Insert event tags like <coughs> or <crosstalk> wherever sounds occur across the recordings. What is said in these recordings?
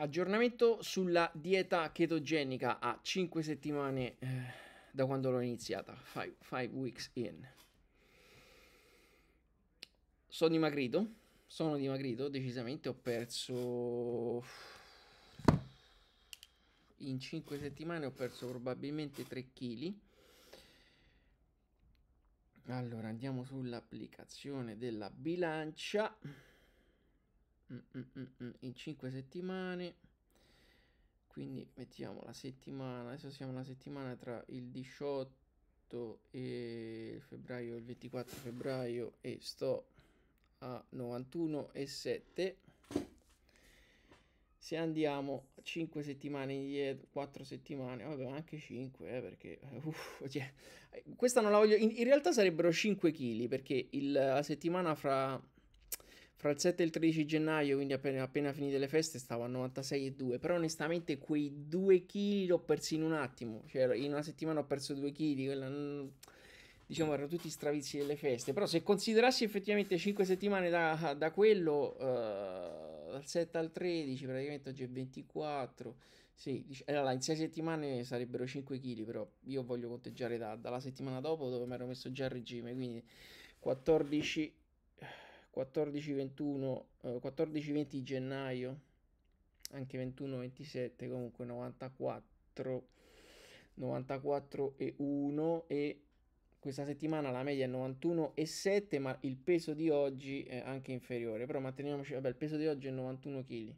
Aggiornamento sulla dieta chetogenica a 5 settimane eh, da quando l'ho iniziata, 5 weeks in. Sono dimagrito, sono dimagrito decisamente, ho perso in 5 settimane ho perso probabilmente 3 kg. Allora andiamo sull'applicazione della bilancia. Mm, mm, mm, in 5 settimane quindi mettiamo la settimana adesso siamo la settimana tra il 18 e il febbraio il 24 febbraio e sto a 91 e 7 se andiamo 5 settimane indietro 4 settimane vabbè anche 5 eh, perché eh, uff, cioè, eh, questa non la voglio in, in realtà sarebbero 5 kg perché il, la settimana fra fra il 7 e il 13 gennaio, quindi appena, appena finite le feste, stavo a 96,2. Però onestamente quei 2 kg l'ho persi in un attimo. Cioè, in una settimana ho perso 2 kg. Quella... Mm, diciamo, erano tutti stravizi delle feste. Però se considerassi effettivamente 5 settimane da, da quello, uh, dal 7 al 13, praticamente oggi è 24. Sì, eh, allora in 6 settimane sarebbero 5 kg, però io voglio conteggiare da, dalla settimana dopo dove mi ero messo già a regime, quindi 14 14 20 eh, gennaio, anche 21-27 comunque 94, 94 e 1 e questa settimana la media è 91,7 ma il peso di oggi è anche inferiore però manteniamoci vabbè il peso di oggi è 91 kg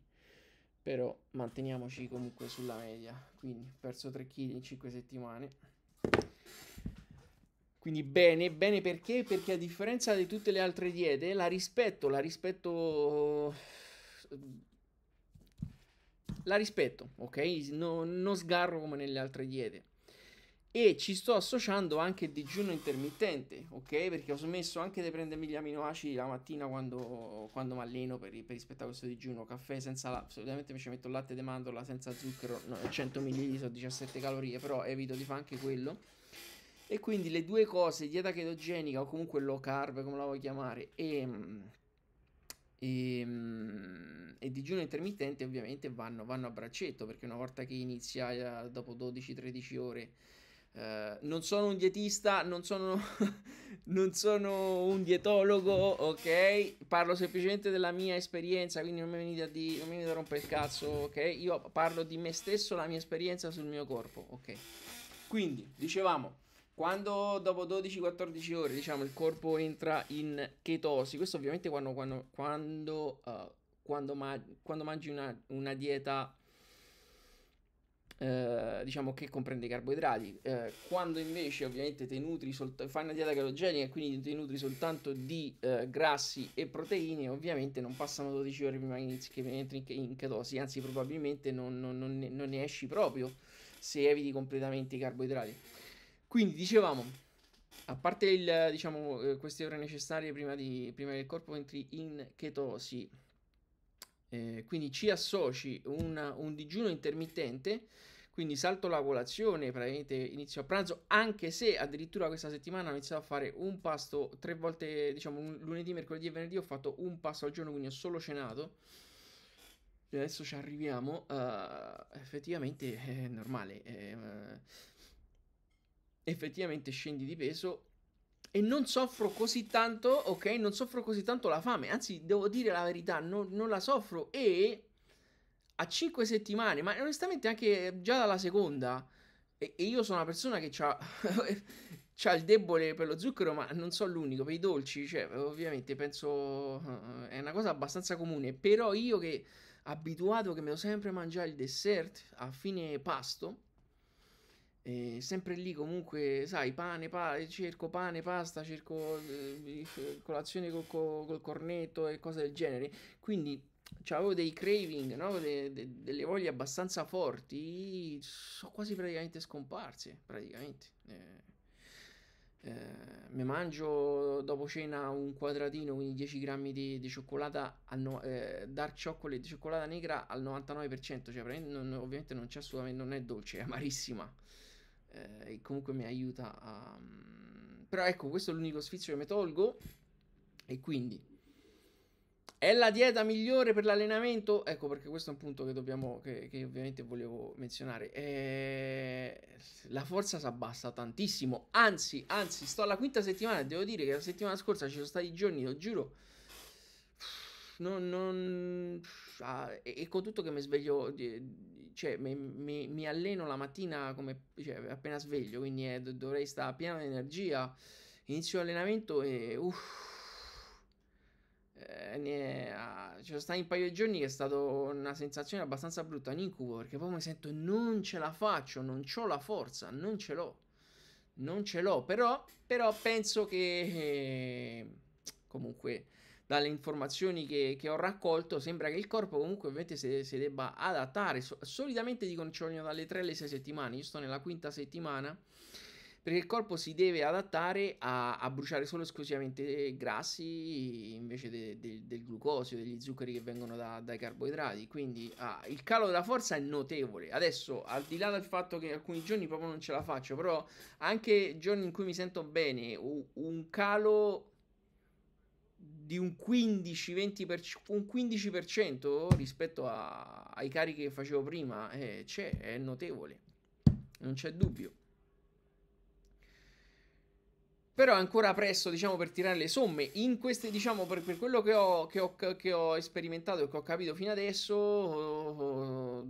però manteniamoci comunque sulla media quindi ho perso 3 kg in 5 settimane quindi bene, bene perché? Perché a differenza di tutte le altre diete, la rispetto, la rispetto... La rispetto, ok? No, non sgarro come nelle altre diete. E ci sto associando anche il digiuno intermittente, ok? Perché ho smesso anche di prendermi gli aminoacidi la mattina quando, quando mi alleno per, per rispettare questo digiuno. Caffè senza latte, solitamente mi ci metto latte di mandorla senza zucchero, no, 100 ml, 17 calorie, però evito di fare anche quello e quindi le due cose, dieta chetogenica o comunque low carb, come la vuoi chiamare, e, mm, e, mm, e digiuno intermittente ovviamente vanno, vanno, a braccetto, perché una volta che inizia eh, dopo 12-13 ore, eh, non sono un dietista, non sono, <laughs> non sono, un dietologo, ok? Parlo semplicemente della mia esperienza, quindi non mi venite a, di, non mi venite a rompere il cazzo, ok? Io parlo di me stesso, la mia esperienza sul mio corpo, ok? Quindi, dicevamo... Quando dopo 12-14 ore, diciamo, il corpo entra in chetosi, questo ovviamente quando, quando, quando, uh, quando ma- mangi una, una dieta eh, diciamo che comprende i carboidrati. Eh, quando invece ovviamente ti nutri soltanto, fai una dieta calogenica e quindi ti nutri soltanto di eh, grassi e proteine, ovviamente non passano 12 ore prima che entri in, chetosi, anzi probabilmente non, non, non, ne, non ne esci proprio se eviti completamente i carboidrati. Quindi dicevamo, a parte il, diciamo, eh, queste ore necessarie prima, di, prima, che il corpo entri in chetosi, eh, quindi ci associ una, un digiuno intermittente, quindi salto la colazione, praticamente inizio a pranzo, anche se addirittura questa settimana ho iniziato a fare un pasto tre volte, diciamo lunedì, mercoledì e venerdì ho fatto un pasto al giorno, quindi ho solo cenato. E adesso ci arriviamo, uh, effettivamente è normale. È, uh, eh, effettivamente scendi di peso e non soffro così tanto, ok? Non soffro così tanto la fame, anzi devo dire la verità, non, non la soffro e a 5 settimane, ma onestamente anche già dalla seconda, e, e io sono una persona che ha <laughs> il debole per lo zucchero, ma non so l'unico, per i dolci, cioè ovviamente penso eh, è una cosa abbastanza comune, però io che abituato che mi devo sempre mangiare il dessert a fine pasto, e sempre lì comunque, sai, pane, pa- eh, cerco pane, pasta, cerco eh, eh colazione col, col, cornetto e cose del genere. Quindi avevo dei craving, no? de- de- delle voglie abbastanza forti, sono quasi praticamente scomparse, praticamente. Eh. Eh, mi mangio dopo cena un quadratino, quindi 10 grammi di, di cioccolata al no, eh, dark chocolate, di cioccolata negra al 99%, cioè non, ovviamente non c'è assolutamente, non è dolce, è amarissima eh, comunque mi aiuta a... Mm, però ecco, questo è l'unico sfizio che mi tolgo. E quindi... È la dieta migliore per l'allenamento? Ecco perché questo è un punto che dobbiamo, che, che ovviamente volevo menzionare. E... Eh, la forza si abbassa tantissimo, anzi, anzi, sto alla quinta settimana devo dire che la settimana scorsa ci sono stati giorni, lo giuro, non, non... Ah, e, e, con tutto che mi sveglio cioè, mi, mi, mi, alleno la mattina come, cioè, appena sveglio, quindi eh, dovrei stare pieno di energia. Inizio l'allenamento e uff, eh, ah, c'è stato un paio di giorni che è stata una sensazione abbastanza brutta, un incubo, perché poi mi sento non ce la faccio, non ho la forza, non ce l'ho. Non ce l'ho, però, però penso che eh, comunque dalle informazioni che, che, ho raccolto, sembra che il corpo comunque ovviamente si, si debba adattare. So, solitamente dicono ci vogliono dalle 3 alle 6 settimane, io sto nella quinta settimana, perché il corpo si deve adattare a, a bruciare solo esclusivamente eh, grassi invece de, de, del glucosio, degli zuccheri che vengono da, dai carboidrati. Quindi ah, il calo della forza è notevole. Adesso, al di là del fatto che alcuni giorni proprio non ce la faccio, però anche giorni in cui mi sento bene, un calo di un 15-20%, per, un 15% rispetto a, ai carichi che facevo prima, eh, c'è, è notevole, non c'è dubbio. Però è ancora presto, diciamo, per tirare le somme. In queste, diciamo, per, per quello che ho, che, ho, che ho, sperimentato e che ho capito fino adesso, oh, oh,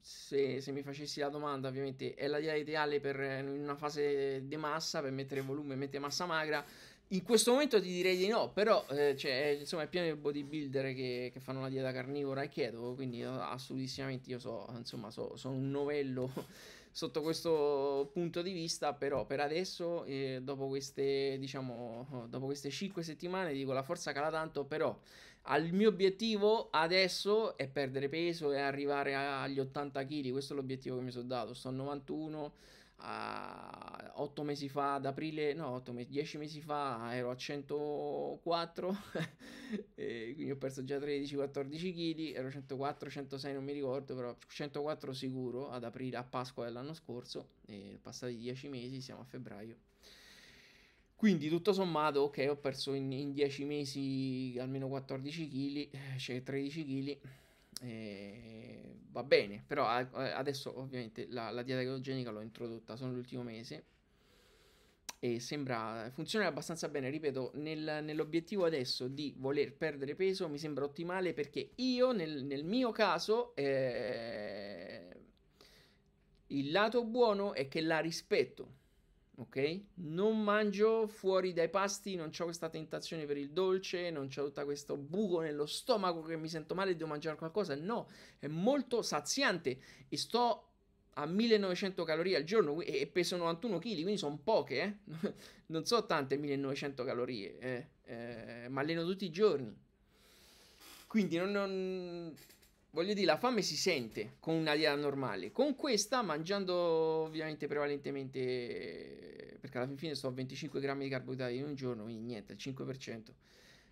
se, se, mi facessi la domanda, ovviamente, è la dieta ideale per in una fase di massa, per mettere volume e mettere massa magra in questo momento ti direi di no, però eh, cioè, eh, insomma è pieno di bodybuilder che, che, fanno la dieta carnivora e chiedo, quindi eh, assolutissimamente io so, insomma, so, sono un novello <laughs> sotto questo punto di vista, però per adesso, eh, dopo, queste, diciamo, dopo queste 5 settimane, dico la forza cala tanto, però al mio obiettivo adesso è perdere peso e arrivare agli 80 kg, questo è l'obiettivo che mi sono dato, sto a 91 a 8 mesi fa, ad aprile, no, 8 mesi, 10 mesi fa ero a 104, <laughs> quindi ho perso già 13-14 kg, ero 104, 106, non mi ricordo, però 104 sicuro ad aprile, a Pasqua dell'anno scorso, e passati 10 mesi, siamo a febbraio. Quindi tutto sommato, ok, ho perso in, in 10 mesi almeno 14 kg, eh, cioè 13 kg eh, va bene, però eh, eh, adesso ovviamente la, la dieta chetogenica l'ho introdotta solo l'ultimo mese e sembra funziona abbastanza bene, ripeto, nel, nell'obiettivo adesso di voler perdere peso mi sembra ottimale perché io nel, nel mio caso eh, il lato buono è che la rispetto ok? Non mangio fuori dai pasti, non ho questa tentazione per il dolce, non c'è tutto questo buco nello stomaco che mi sento male e devo mangiare qualcosa. No, è molto saziante e sto a 1900 calorie al giorno e peso 91 kg, quindi sono poche, eh? <laughs> non so tante 1900 calorie, eh? eh ma alleno tutti i giorni. Quindi non, non, voglio dire, la fame si sente con una dieta normale. Con questa, mangiando ovviamente prevalentemente, perché alla fine sto a 25 grammi di carboidrati in un giorno, quindi niente, il 5%,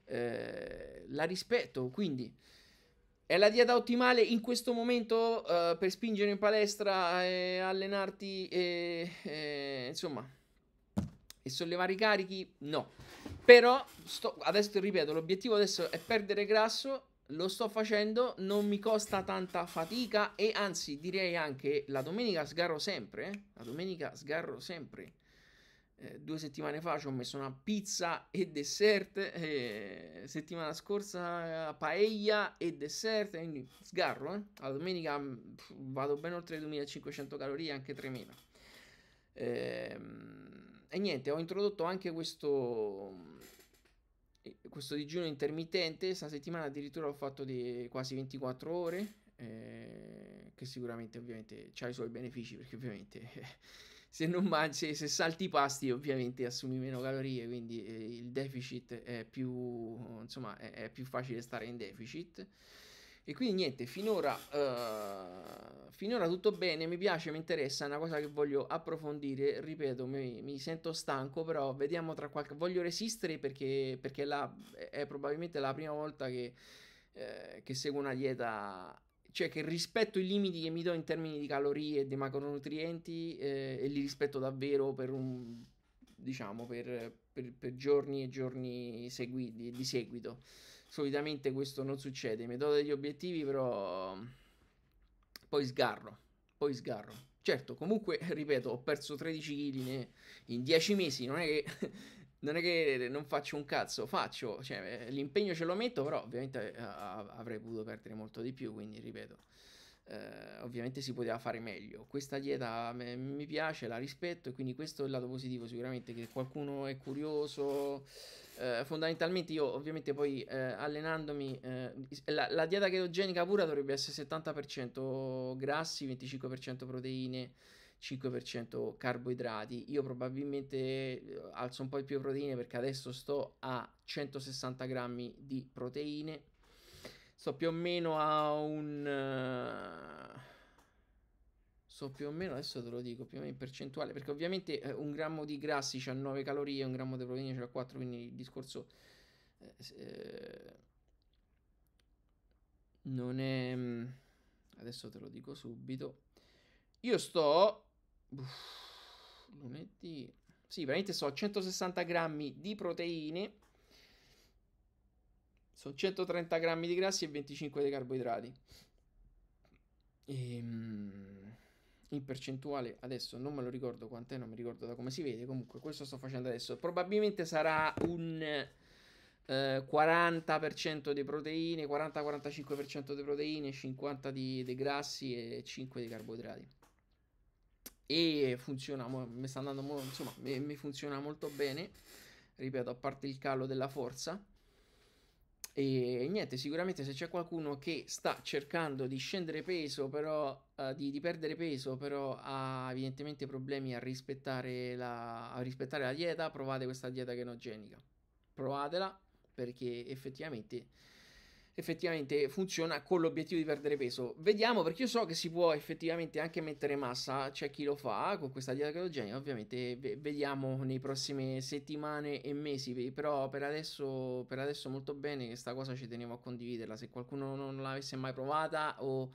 eh, la rispetto. Quindi è la dieta ottimale in questo momento eh, per spingere in palestra, eh, allenarti, e insomma e sollevare i carichi? No. Però, sto, adesso ripeto, l'obiettivo adesso è perdere grasso lo sto facendo, non mi costa tanta fatica e anzi direi anche la domenica sgarro sempre, eh. la domenica sgarro sempre. Eh, due settimane fa ci ho messo una pizza e dessert, eh, settimana scorsa eh, paella e dessert, quindi sgarro, eh. la domenica mm, pff, vado ben oltre 2500 calorie, anche 3000. Ehm, e niente, ho introdotto anche questo questo digiuno intermittente, questa settimana addirittura ho fatto di quasi 24 ore, eh, che sicuramente ovviamente ha i suoi benefici perché ovviamente eh, <laughs> se non mangi, se salti i pasti ovviamente assumi meno calorie, quindi eh, il deficit è più, insomma, è, è più facile stare in deficit. E quindi niente, finora, uh, finora tutto bene, mi piace, mi interessa, è una cosa che voglio approfondire, ripeto, mi, mi sento stanco, però vediamo tra qualche... Voglio resistere perché, perché la, è probabilmente la prima volta che, eh, che seguo una dieta cioè che rispetto i limiti che mi do in termini di calorie e di macronutrienti eh, e li rispetto davvero per un diciamo per, per, per giorni e giorni seguiti, di seguito. Solitamente questo non succede, mi do degli obiettivi però poi sgarro, poi sgarro. Certo, comunque, <laughs> ripeto, ho perso 13 kg in 10 mesi, non è che <laughs> non è che non faccio un cazzo, faccio, cioè, l'impegno ce lo metto, però ovviamente eh, avrei potuto perdere molto di più, quindi ripeto eh, ovviamente si poteva fare meglio. Questa dieta me, mi piace, la rispetto e quindi questo è il lato positivo sicuramente che qualcuno è curioso. Eh, fondamentalmente io ovviamente poi eh, allenandomi, eh, la, la, dieta chetogenica pura dovrebbe essere 70% grassi, 25% proteine. 5% carboidrati. Io probabilmente eh, alzo un po' di più proteine perché adesso sto a 160 grammi di proteine Sto più o meno a un... Uh, so più o meno, adesso te lo dico, più o meno in percentuale, perché ovviamente eh, un grammo di grassi c'ha 9 calorie, un grammo di proteine c'ha 4, quindi il discorso... Eh, eh non è... Mm, adesso te lo dico subito. Io sto... Uff, lunedì... Sì, veramente sto 160 grammi di proteine sono 130 grammi di grassi e 25 di carboidrati. E, ehm, in percentuale adesso non me lo ricordo quant'è, non mi ricordo da come si vede. Comunque, questo sto facendo adesso. Probabilmente sarà un. Eh, 40% di proteine, 40-45% di proteine, 50% di, di grassi e 5% di carboidrati e funziona, mi sta andando, insomma, mi, funziona molto bene, ripeto, a parte il calo della forza, e niente, sicuramente se c'è qualcuno che sta cercando di scendere peso, però uh, di, di, perdere peso, però ha evidentemente problemi a rispettare, la, a rispettare la dieta, provate questa dieta chenogenica. Provatela perché effettivamente effettivamente funziona con l'obiettivo di perdere peso. Vediamo perché io so che si può effettivamente anche mettere massa, c'è chi lo fa con questa dieta chetogenica, ovviamente vediamo nei prossimi settimane e mesi, però per adesso, per adesso molto bene questa cosa ci tenevo a condividerla, se qualcuno non l'avesse mai provata o...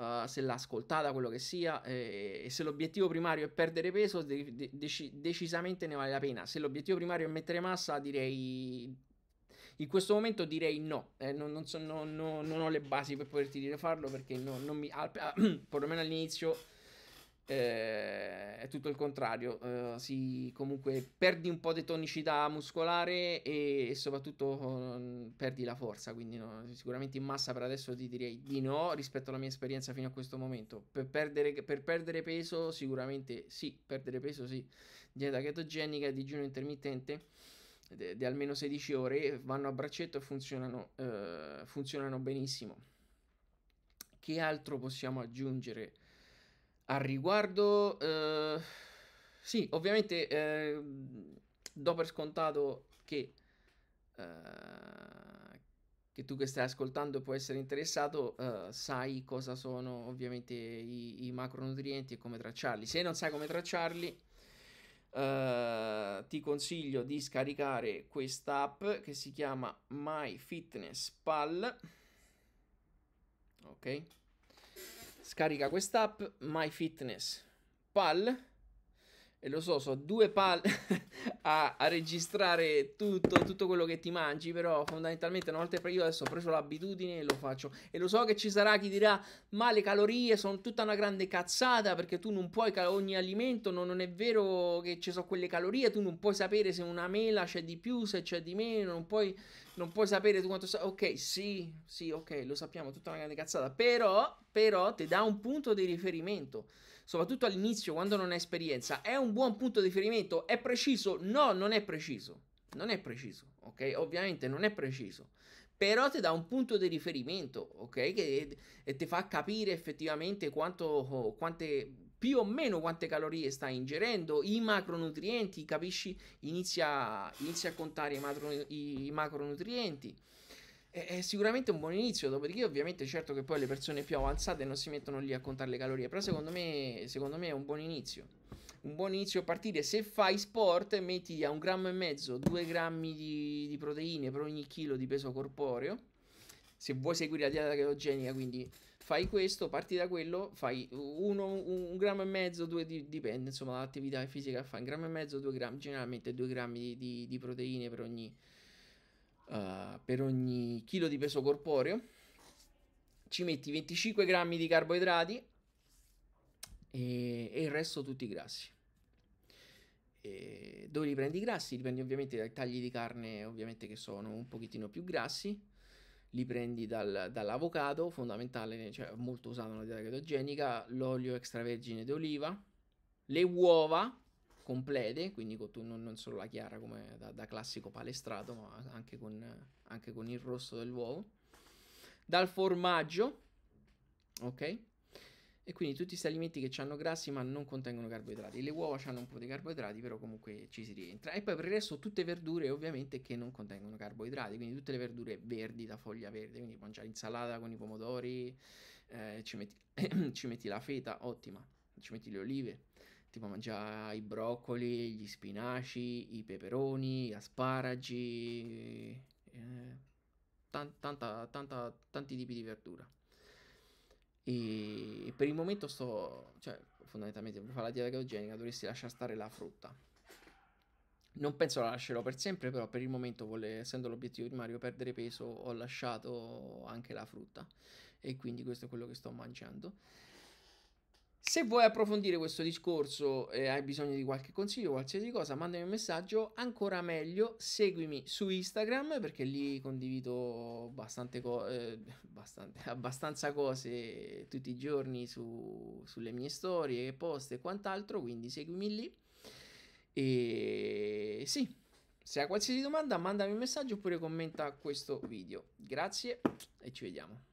Uh, se l'ha ascoltata, quello che sia, eh, e se l'obiettivo primario è perdere peso, de- de- dec- decisamente ne vale la pena. Se l'obiettivo primario è mettere massa, direi in questo momento direi no, eh, non, non, so, no, no, non, ho le basi per poterti dire farlo perché no, non mi, al, ah, <clears throat> perlomeno all'inizio eh, è tutto il contrario, eh, si comunque perdi un po' di tonicità muscolare e, e soprattutto mm, perdi la forza, quindi sicuramente in massa per adesso ti direi di no rispetto alla mia esperienza fino a questo momento. Per perdere, per perdere peso sicuramente sì, perdere peso sì, dieta chetogenica e digiuno intermittente di almeno 16 ore vanno a braccetto e funzionano, eh, funzionano benissimo. Che altro possiamo aggiungere al riguardo? Eh, sì, ovviamente eh, do per scontato che, eh, che, tu che stai ascoltando e puoi essere interessato eh, sai cosa sono ovviamente i, i macronutrienti e come tracciarli. Se non sai come tracciarli eh, ti consiglio di scaricare questa app che si chiama MyFitnessPal. Ok, scarica questa app MyFitnessPal e lo so, so due palle <laughs> a, a, registrare tutto, tutto quello che ti mangi, però fondamentalmente una volta che io adesso ho preso l'abitudine e lo faccio. E lo so che ci sarà chi dirà, ma le calorie sono tutta una grande cazzata perché tu non puoi, ogni alimento, no, non è vero che ci sono quelle calorie, tu non puoi sapere se una mela c'è di più, se c'è di meno, non puoi, non puoi sapere tu quanto... Sa- ok, sì, sì, ok, lo sappiamo, tutta una grande cazzata, però, però ti dà un punto di riferimento soprattutto all'inizio quando non hai esperienza, è un buon punto di riferimento? È preciso? No, non è preciso. Non è preciso, ok? Ovviamente non è preciso. Però ti dà un punto di riferimento, ok? Che e ti fa capire effettivamente quanto, quante, più o meno quante calorie stai ingerendo, i macronutrienti, capisci? Inizia, inizia a contare i, macro, i macronutrienti è, è, sicuramente un buon inizio, dopodiché ovviamente certo che poi le persone più avanzate non si mettono lì a contare le calorie, però secondo me, secondo me è un buon inizio. Un buon inizio a partire se fai sport, metti a un grammo e mezzo, due grammi di, di proteine per ogni chilo di peso corporeo. Se vuoi seguire la dieta chetogenica, quindi fai questo, parti da quello, fai uno, un, un, grammo e mezzo, due, di, dipende insomma dall'attività fisica, fai un grammo e mezzo, due grammi, generalmente due grammi di, di, di proteine per ogni uh, per ogni chilo di peso corporeo ci metti 25 grammi di carboidrati e, e il resto tutti grassi. E dove li prendi i grassi? dipende ovviamente dai tagli di carne, ovviamente che sono un pochettino più grassi. Li prendi dal, dall'avocado, fondamentale, cioè molto usato nella dieta chetogenica, l'olio extravergine d'oliva, le uova, complete, quindi con, non, non, solo la chiara come da, da classico palestrato, ma anche con, anche con, il rosso dell'uovo. Dal formaggio, ok? E quindi tutti questi alimenti che hanno grassi ma non contengono carboidrati. Le uova hanno un po' di carboidrati, però comunque ci si rientra. E poi per il resto tutte verdure ovviamente che non contengono carboidrati, quindi tutte le verdure verdi da foglia verde, quindi mangiare insalata con i pomodori, eh, ci, metti, <coughs> ci metti la feta, ottima, ci metti le olive tipo mangiare i broccoli, gli spinaci, i peperoni, gli asparagi, eh, tan- tanta, tanta, tanti tipi di verdura. E per il momento sto, cioè fondamentalmente per fare la dieta chetogenica dovresti lasciare stare la frutta. Non penso la lascerò per sempre, però per il momento, vuole, essendo l'obiettivo primario perdere peso, ho lasciato anche la frutta e quindi questo è quello che sto mangiando. Se vuoi approfondire questo discorso e eh, hai bisogno di qualche consiglio, qualsiasi cosa, mandami un messaggio. Ancora meglio, seguimi su Instagram perché lì condivido bastante co- eh, bastante, <laughs> abbastanza cose tutti i giorni su, sulle mie storie, post e quant'altro. Quindi seguimi lì. E sì, se hai qualsiasi domanda, mandami un messaggio oppure commenta questo video. Grazie e ci vediamo.